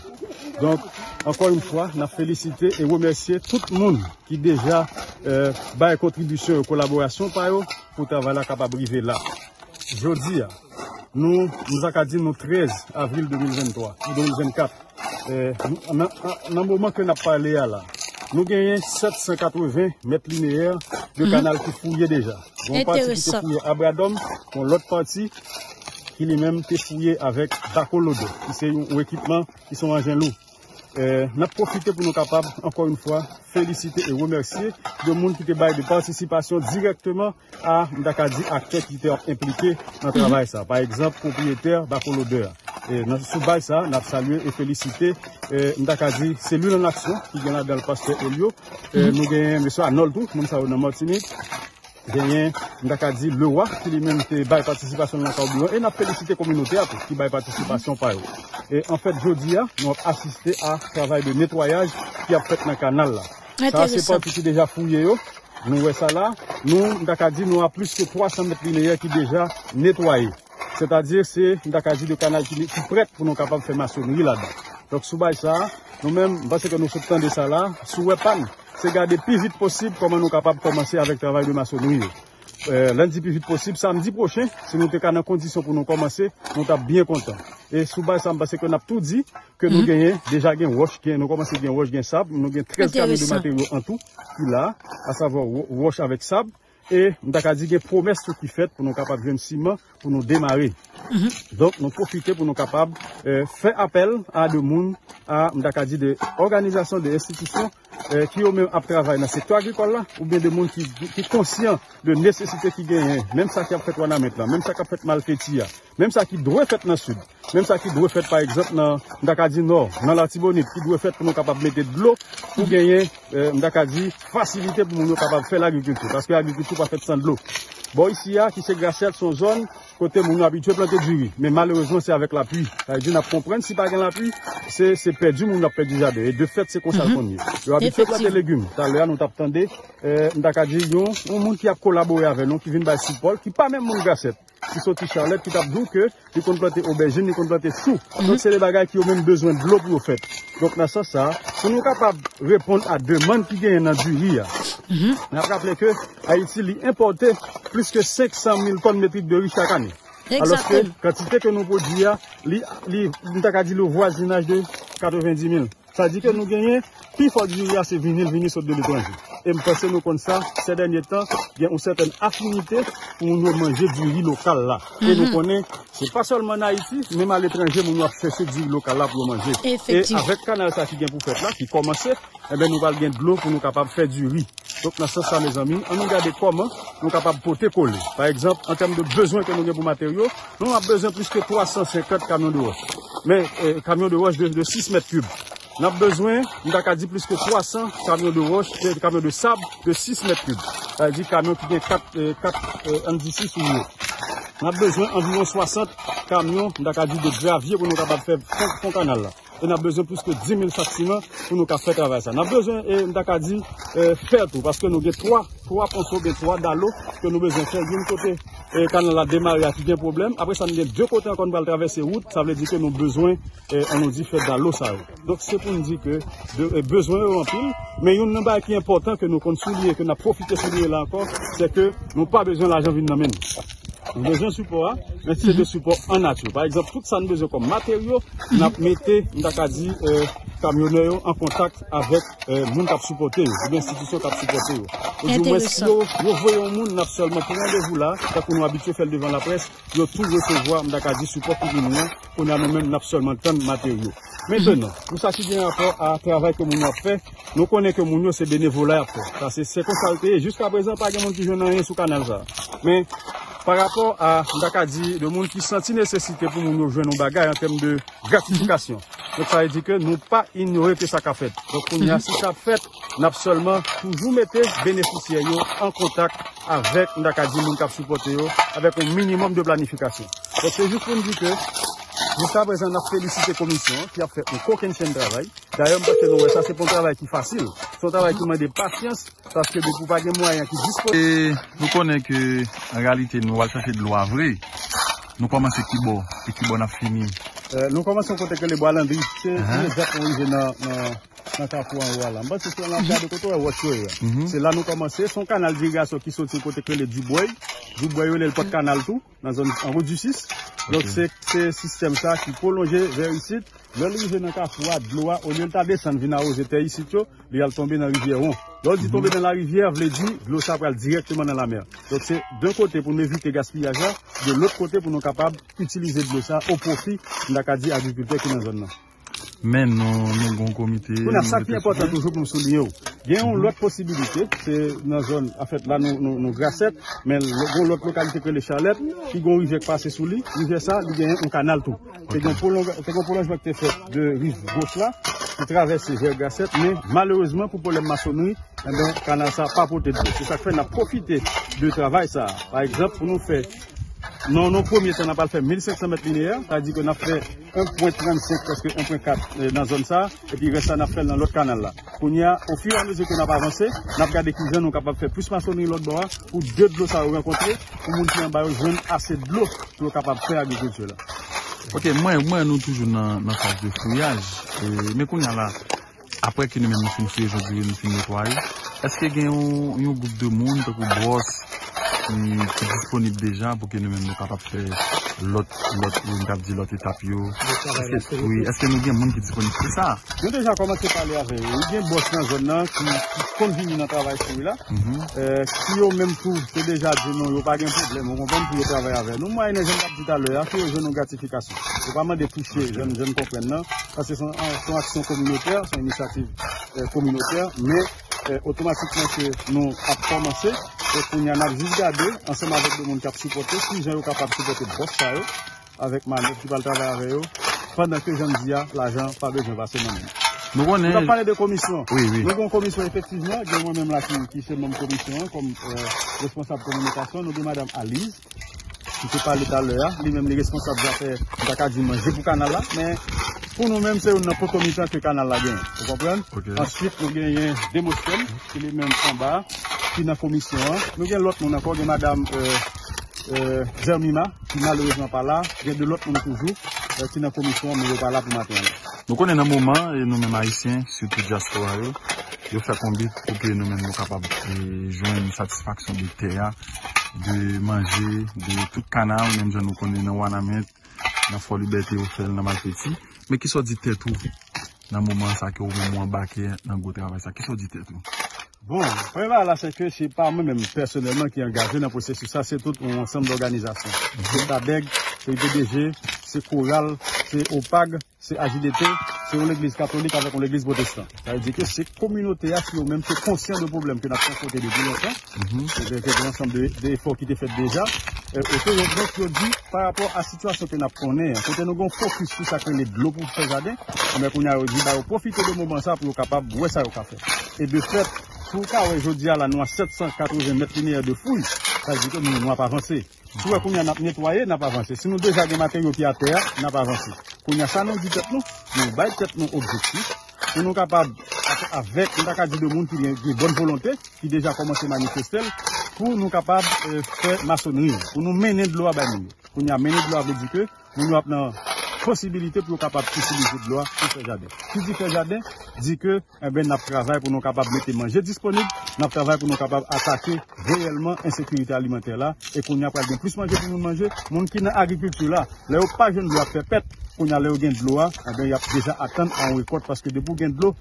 Donk, ankon yon fwa, nan felisite e woumersye tout moun ki deja euh, baye kontribusyon ou kolaborasyon payo pou ta vala kapabrive la. Jodi ya, nou, nou akadine nou trez avril 2023, 2024, nan mouman ke nan pale ya la, nou genyen 780 met lineer de kanal mhm. ki fouye deja. Yon pati ki te fouye Abra Dom, yon lot pati ki li men te fouye avèk Dakolodo, ki se ou ekipman ki son anjen lou. Eh, nap profite pou nou kapap, ankon yon fwa, felicite e wemersye de moun ki te baye de participasyon direktman a mdaka di akte ki te implike nan travay sa. Par ekzamp, kompileteur bakon lodeur. Eh, Nansi sou baye sa, nap salye e felicite mdaka di selu nan aksou ki gena dal poste el yo. Nou genye mweswa anol tou, moun sa ou nan mwotsine. Genyen, nda ka di, le wak, ki li menite baye patisipasyon nan sa oubou yon, e nan felisite kominote api, ki baye patisipasyon pa yon. E an fèt, jodi ya, nou ap asiste a travay de netwayaj ki ap fèt nan kanal la. Sa sepant ki ki deja fouye yo, nou we sa la, nou, nda ka di, nou ap plus ke 300 mète lineye ki deja netwaye. Sè ta di, sè, nda ka di, de kanal ki li ki prèt pou nou kapab fè masoni yi la dan. Sòk sou bay sa, nou men, basè ke nou souptan de sa la, sou we pan, se gade pi vit posib koman nou kapap komanse avèk travay de maso nou yè. Euh, Lèndi pi vit posib, samdi prochen, se nou te kanan kondisyon pou nou komanse, nou tap bien kontan. E soubay sam base kwen ap tout di, ke nou mhm. genye deja gen wash, gen nou komanse gen wash gen sab, nou gen 13 kame de materyo an tou pou la, a savo wash avèk sab, e nou takadi gen promes sou ki fèt pou nou kapap gen siman pou nou demare. donk nou profite pou nou kapab fè apel a de moun a mdaka di de organizasyon euh, de estitisyon ki yo mèm ap travay nan seto agrikolla ou mèm de moun ki konsyen de nesesite ki genyen mèm sa ki ap fèt wana mèt lan, mèm sa ki ap fèt mal fèt ya, mèm sa ki drou fèt nan sud mèm sa ki drou fèt par egzant nan mdaka di nor, nan la tibonit ki drou fèt pou nou kapab mette blok pou genyen mdaka di fasilite pou moun nou kapab fè l'agrikultur paske l'agrikultur pa fèt san blok bon isi ya ah, ki se grachèl son zon Kote moun apitwè plantè diwi, men malèrezman se avèk la plu. Ay di nan ap komprende, si pa gen la plu, se pe di moun ap pe di jade. E de fèt se konsalpon mhm. ni. Yo apitwè plantè legume. Ta lè an, nou tap tande, nou tak euh, adjidyon, moun ki ap kolaborè avè, nou ki vin bay si pol, ki pa men moun gaset. ki sa ti charlette, ki ta bouke, li kon plante oberjine, li kon plante sou. Non se li bagay ki yo men bezwen blo pou yo fet. Donk la sa sa, se nou kapap reponde a deman ki genyen nan ju yi ya, nan kapap leke, a yi ti li importe plus ke 500.000 ton metri de riche kakane. Alos ke, katite ke nou po di ya, li, li, nou tak a di lo voisinaj de 90.000. Sa di ke nou genyen, pi fok di yi ya se vinil vinil sot de litranji. E mwen pense nou kon sa, se denye tan, gen yon sèten affinite pou nou manje di yi lokal la. E nou konen, se pasol mwen a iti, mwen a letranje mwen yon fè se di yi lokal la pou nou manje. E fèk di. E avèk kanal sa ki gen pou fèk la, ki komanse, e ben nou val gen blon pou nou kapab fèk di yi. Donk nan sè sa mè zanmi, an nou gade koman nou kapab pou te kole. Par ekzamp, an kèm de bezon ke nou gen pou materyo, nou an bezon pwiske 350 kamyon de roche. Men, eh, kamyon de roche devè de 6 mète kubi. N ap bezwen, m da ka di plus ke 300 kamyon de euh, sab de 6 m3. A di kamyon ki den 4,16 m3. N ap bezwen anjouman 60 kamyon m da ka di de dravye pou nou kapap fe fon kanal la. e nan bezwen plus ke 10.000 saksiman pou nou ka fè travese. Nan bezwen e ndak a di fèr tou, paske nou gen 3 ponso gen 3 dan lò, ke nou bezwen fèr di yon kote, e kan la demar ya ki gen problem, apre sa nou gen 2 kote akon bal travese wout, sa vle di ke nou bezwen, an euh, nou di fèr dan lò sa wò. Donk se pou nou di ke, e euh, bezwen ou an tou, men yon nan bay ki important ke nou kon sou li, e ke nou profite sou li la ankon, se ke nou pa bezwen l'ajan vin nan men. Mwen se de souport an atyo Par exemple, tout sa mwen beze kom materyo Mwen ap mette, mwen da ka di Kamyonaryon an kontak Avèk mwen kap souporten yo Mwen sitisyon kap souporten yo Yo voyon mwen napsolman Kwen an de voula, kwa kwen nou abitye fel devan la pres Yo tout rechevwa, mwen da ka di, souporti Mwen konan mwen napsolman Kwen materyo Mwen konen ke moun yo se benevola Se konsalte, jiska prezant Pake mwen ki jounan yon sou kanalza Mwen pa rapor a nda Kadji, de moun ki senti nesesite pou moun nou jwen nou bagay an tem de gratifikasyon. Fek sa e di ke nou pa inouye pe sa ka fèt. Fek pou moun ya si sa fèt, napsolman poujou mette beneficyen yo an kontak avek nda Kadji moun kap supporte yo avek ou minimum de planifikasyon. Fek se jou kon di ke... Nou sa prezant ap felisite komisyon ki ap fet nou koken chen travay. Daya mbate nou, sa se pon travay ki fasil. Son travay ki mwen de patyans, taske de pou vage mwayan ki dispo... Nou konen ke, an realite, nou wal chache de lwa vre, nou koman se kibo, se kibo na fjeni. Nou koman se kote ke le boalandri, se le zekon yize nan tapou an walan. Mbate se son lanjade koto e wachou e. Se la nou koman se, son kanal diga so ki sote kote ke le djuboy, djuboy ou le lpo kanal tou, nan zon an vodjusis, Lòk se se sistem sa ki polonje veri sit, lòl rivye nan ka fwa, blowa, onyen ta desan vina o zete yi sit yo, li al tombe nan rivye ron. Lòl di tombe nan la rivye, vle di, blowa sa pral direktyman nan la mer. Lòk se dè kontè pou nou evite gaspillajan, dè lòk kontè pou nou kapab utilize blowa sa o profi la kadi agripipè ki nan zon nan. Men nou men bon goun komite. Moun ap sak mi apotan toujou pou msouni yo. Genyon lout posibilite. Se nan zon a fèt nan nou grasset. Men goun lout lokalite kre lé chalet. Ki goun rivek pase sou li. Rivek sa, li genyon ou kanal tou. Te kon pou loun jwèk te fèt de rivek gous la. Ti travè se rivek grasset. Men malèrezman pou pou lèm masonoui. Mwen kanal sa pa pote. Se sak fè nan profite de travè sa. Par ekzop pou nou fè. Non, nou pou mwen se napal fè 1,500 mète liniè, ta di kon ap fè 1,35-1,4 mète nan zon sa, e pi restan ap fè nan lòt kanal la. Koun ya, ou fiyou an lòzè kon ap avansè, nap kade kouzè nou kapap fè plus masoni lòt bòwa, ou dè dò sa ou renkontè, ou moun kwen bayon jwen asè dò, pou lò kapap fè agrikoutè la. Ok, mwen nou toujou nan fòs de fuyaj, mè koun ya la, apwè ki nou mè monson fè, jòdou yon monson mètwaj, eske gen yon goup de moun pou mwen mwen kapap fè lòt, lòt, lòt, lòt etap yò. Estè mwen gen mwen ki disponib fè sa? Gen deja koman se pale ave, gen mwen gen bòsman zon nan, ki konvini nan travay sou la. Ki yon menm pou, se deja di non, yon pa gen problem, yon konvini pou yon travay ave. Nou mwen gen mwen kapap fè talò, a fè yon joun an gratifikasyon. Yon pa man de pou fè, joun konpren nan, kase son aksyon komunote, son inisiativ komunote, Otomatikman se nou ap pomanse, etou ni an ap jizgade, ansenman vek de moun ki ap supporte, si jan ou kap ap supporte bros sa e, avèk man nou ki bal travare yo, pandan ke jan diya, la jan pa be jen vase moun. Nou ap pale de komisyon, nou kon komisyon efektizman, gen moun mèm la ki chè moun komisyon, kom responsab komunikasyon, nou de euh, madame Alice, ki fè pale dal lè, li mèm li responsab zafè, daka di man jè pou kanalat, mèm... Poun nou menm se yon nan pou komisyon te kanal la gen. Pou kompren? Ok. Asit nou gen yon demosken, ke li menm san ba, ki nan komisyon. Nou gen lot moun akor gen madame Zermima, ki maloujman pala, gen de lot moun poujou, ki nan komisyon moun yo pala pou maten. Nou konen nan mouman, e nou menm aisyen, soute diastro a yo, yo chakombi, pou ke nou menm yo kapab, e jwen yon satisfaksyon di teya, di manje, di tout kanal, nou menm gen nou konen nan wana men, nan foli bete yo sel nan ma peti, Me kiso di tetou nan mouman sa ki ou moun moun bakye nan go travay sa? Kiso di tetou? Bon, prema la seke, se pa mè mè mèm personèlman ki engaje nan prosesu sa, se tout ou ansèm d'organizasyon. Se Badeg, se BDG, se Koral, se Opag, se Ajidete, se ou l'Eglise Katolik avek ou l'Eglise Botezta. Se komunote a si ou mèm, se konsyen de poublem ke na kon fote de binotan, se gen gen ansèm de fòk ki te fèd deja, e te yon fòk ki yo di par rapport a situasyon ke na pwone, se te nou gon fòk ki sou sakèn le blòp ou chèzade, amèk ou nye a yo di, ba yo profite de mò bansap Fou ka wè jodi ala nou a 714 mètrinièr de fouj, ta di ke nou nou ap avansè. Jouè pou nou netoyè, nan ap avansè. Sinou deja gen matè yon pi a tè, nan ap avansè. Kou nou sa nou di tèp nou, nou bay tèp nou objeksi. Kou nou kapab, avèk, nou takadji de moun ki li yon bon volontè, ki deja komanse manifestèl, pou nou kapab fè masonriyo. Kou nou menè dlo ap anini. Kou nou menè dlo ap dedike, pou nou ap nan... posibilite pou yo kapap pisi li pou dlo a pou fe jaden. Ki di fe jaden, di ke e ben nap travay pou nou kapap lete manje disponib, nap travay pou nou kapap atake reyelman insekunite alimenter la e pou ny apwa gen plus manje pou nou manje, moun ki nan agrikultur la, le ou pa gen dlo a fe pet pou ny ale ou gen dlo a, agen ya deja atan an rekord, paske debou gen dlo,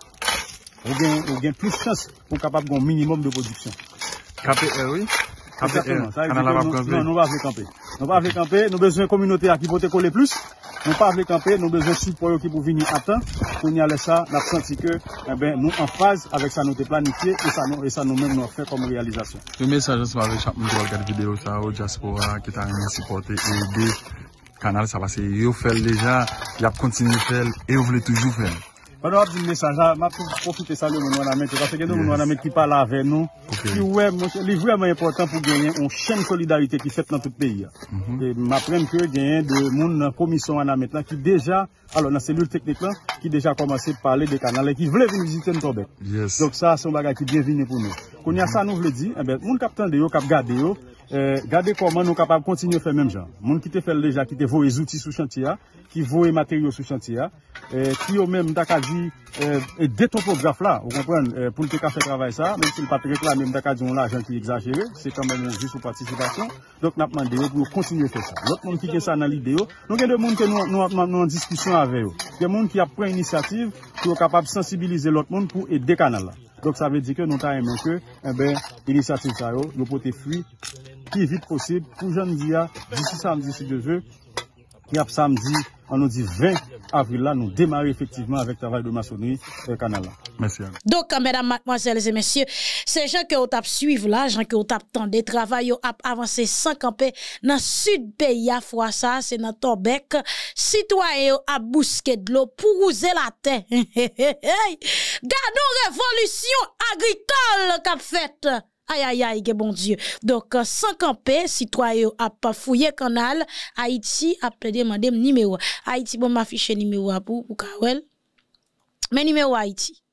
ou gen plus chans pou kapap gon minimum de produksyon. KAPR, euh, oui? KAPR, anan la va plembe. Non va plembe, non va plembe, nou bezwen kominote akipote kole plus, Nou pa avle kampe, nou bezensi pou yo ki pou vini atan, pou nye ale sa, la pwant si ke nou an faze, avek sa nou te planifiye, e sa nou men nou refe kom realizasyon. Yo mè sa jensi wavè, chanp mou kwa gade videyo, chanp mou jaspo wak, ki tan mè si pote, kanal sa vase yo fel lejan, yap kontini fel, yo vle toujou fel. Mwen ap di mesanja, mwen ap pou profite sa lè mwen wana mette. Kwa se gen nou mwen wana mette ki pale ave nou. Ki ouè mwen, li vwè mwen important pou genyen, on chen solidarite ki fèt nan tout peyi. Mwen ap pren kwe genyen de moun komison wana mette nan, ki deja, alò nan selur teknik lan, ki deja komanse pale de kanalè, ki vle vwen vizite mwen tobe. Donk sa, son bagay ki devine pou nou. Konye sa nou vle di, mwen kap tan deyo, kap gade yo, Euh, Gade koman nou kapab kontinye fe menm jan Moun ki te fel leja ki te vowe zouti sou chantia Ki vowe materyo sou chantia Ki euh, yo menm daka di E euh, detopograf la Ou kompren, pou nte ka fe travay sa Menm si l patrek la menm daka di On la jan ki exagere Se kan menm jisou patisikasyon Donk napman deyo pou kontinye fe sa Lout moun ki ke sa nan li deyo Donk yon de moun ke nou apman nou an diskusyon ave yo Yon moun ki ap pren inisiativ Ki yo kapab sensibilize lout moun Pou e dekanan la Donk sa ve di ke nou ta emen ke, ebe, eh ilisatil sa yo, lopote fwi, ki evit posib pou joun ziya jousi sa amdisi de vek, qui samedi, on nous dit 20 avril là, nous démarrer effectivement avec le travail de maçonnerie le canal Merci. Donc, mesdames, mademoiselles et messieurs, ces gens que vous avez suivre là, gens que vous de travail vous avez avancé sans camper dans le sud pays à fois ça, c'est dans Torbec, citoyen a bousqué de l'eau pour user la terre. Gardons révolution agricole qu'a faite. Aïe, aïe, aïe, bon Dieu. Donc, euh, sans camper, citoyen a pas fouillé canal, Haïti a demandé numéro. Haïti, bon, m'afficher numéro pour, pour Kawel. Mais numéro Haïti.